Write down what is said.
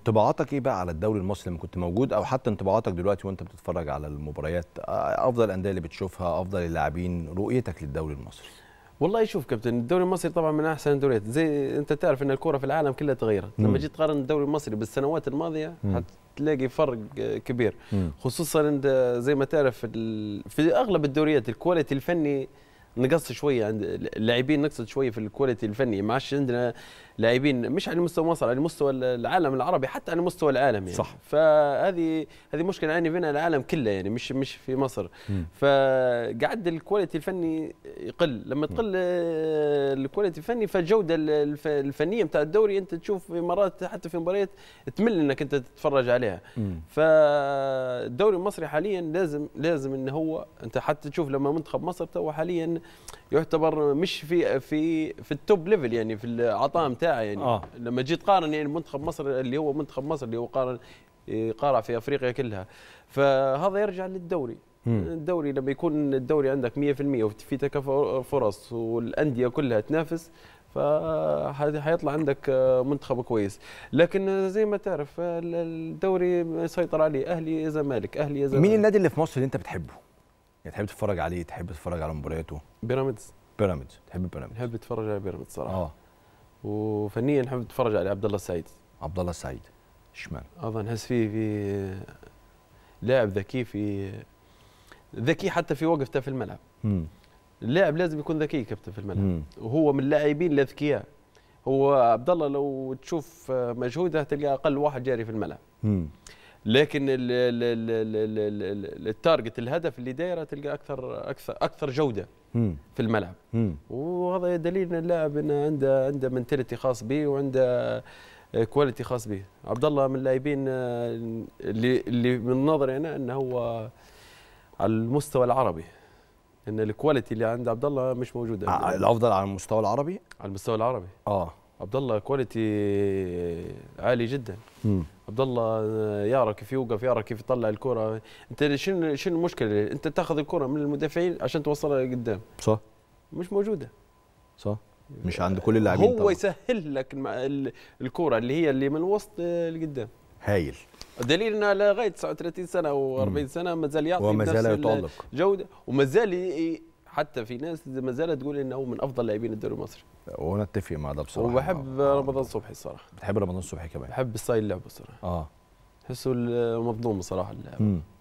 انطباعاتك ايه بقى على الدوري المصري لما كنت موجود او حتى انطباعاتك دلوقتي وانت بتتفرج على المباريات آه، افضل الانديه اللي بتشوفها افضل اللاعبين رؤيتك للدوري المصري والله شوف كابتن الدوري المصري طبعا من احسن الدوريات زي انت تعرف ان الكوره في العالم كلها تغيرت لما جيت تقارن الدوري المصري بالسنوات الماضيه هتلاقي فرق كبير خصوصا عند زي ما تعرف في اغلب الدوريات الكواليتي الفني نقص شويه عند اللاعبين نقصت شويه في الكواليتي الفني ما عادش عندنا لاعبين مش على مستوى مصر على مستوى العالم العربي حتى على مستوى العالم يعني صح. فهذه هذه مشكله يعني منها العالم كله يعني مش مش في مصر فقعد الكواليتي الفني يقل لما تقل آه، الكواليتي الفني فالجوده الفنيه نتاع الدوري انت تشوف مرات حتى في مباريات تمل انك انت تتفرج عليها فالدوري المصري حاليا لازم لازم ان هو انت حتى تشوف لما منتخب مصر تو حاليا يعتبر مش في في في التوب ليفل يعني في العطاء نتاعه يعني آه. لما جيت قارن يعني منتخب مصر اللي هو منتخب مصر اللي هو قارن إيه، قارع في افريقيا كلها فهذا يرجع للدوري الدوري لما يكون الدوري عندك 100% وفي تكافؤ فرص والانديه كلها تنافس ف حيطلع عندك آه، منتخب كويس لكن زي ما تعرف الدوري يسيطر عليه اهلي يا زمالك اهلي يا زمالك مين النادي اللي في مصر اللي انت بتحبه؟ يعني تحب تتفرج عليه تحب تتفرج على مبارياته بيراميدز بيراميدز تحب بيراميدز تحب تتفرج على بيراميدز صراحه اه وفنيا نحب نتفرج على عبد الله السعيد عبد الله السعيد شمال اظن نحس فيه في لاعب ذكي في ذكي حتى في وقفته في الملعب مم. اللاعب لازم يكون ذكي كابتن في الملعب مم. وهو من اللاعبين الاذكياء هو عبد الله لو تشوف مجهوده تلقى اقل واحد جاري في الملعب مم. لكن التارجت الهدف اللي دايره تلقى اكثر اكثر اكثر جوده في الملعب وهذا دليل ان اللاعب انه عنده عنده منتاليتي خاص به وعنده كواليتي خاص به عبد الله من اللاعبين آه، اللي اللي من نظري انا انه هو على المستوى العربي ان الكواليتي اللي عند عبد الله مش موجوده آه، الافضل على المستوى العربي على المستوى العربي اه عبد الله كواليتي عالي جدا عبد الله يرى كيف يوقف يرى كيف يطلع الكره انت شنو شنو المشكله انت تاخذ الكره من المدافعين عشان توصلها لقدام صح مش موجوده صح مش عند آه، كل اللاعبين هو طبعا. يسهل لك الكره اللي هي اللي من الوسط آه، لقدام هايل دليل انه لغايه 39 سنه و40 سنه ما زال يعطي وما زال يتالق جوده وما زال حتى في ناس ما زالت تقول انه من افضل لاعبين الدوري المصري وانا اتفق مع ده بصراحه وبحب آه. رمضان صبحي الصراحه بتحب رمضان صبحي كمان بحب ستايل لعبه الصراحه اه تحسه مظلوم بصراحه اللعبه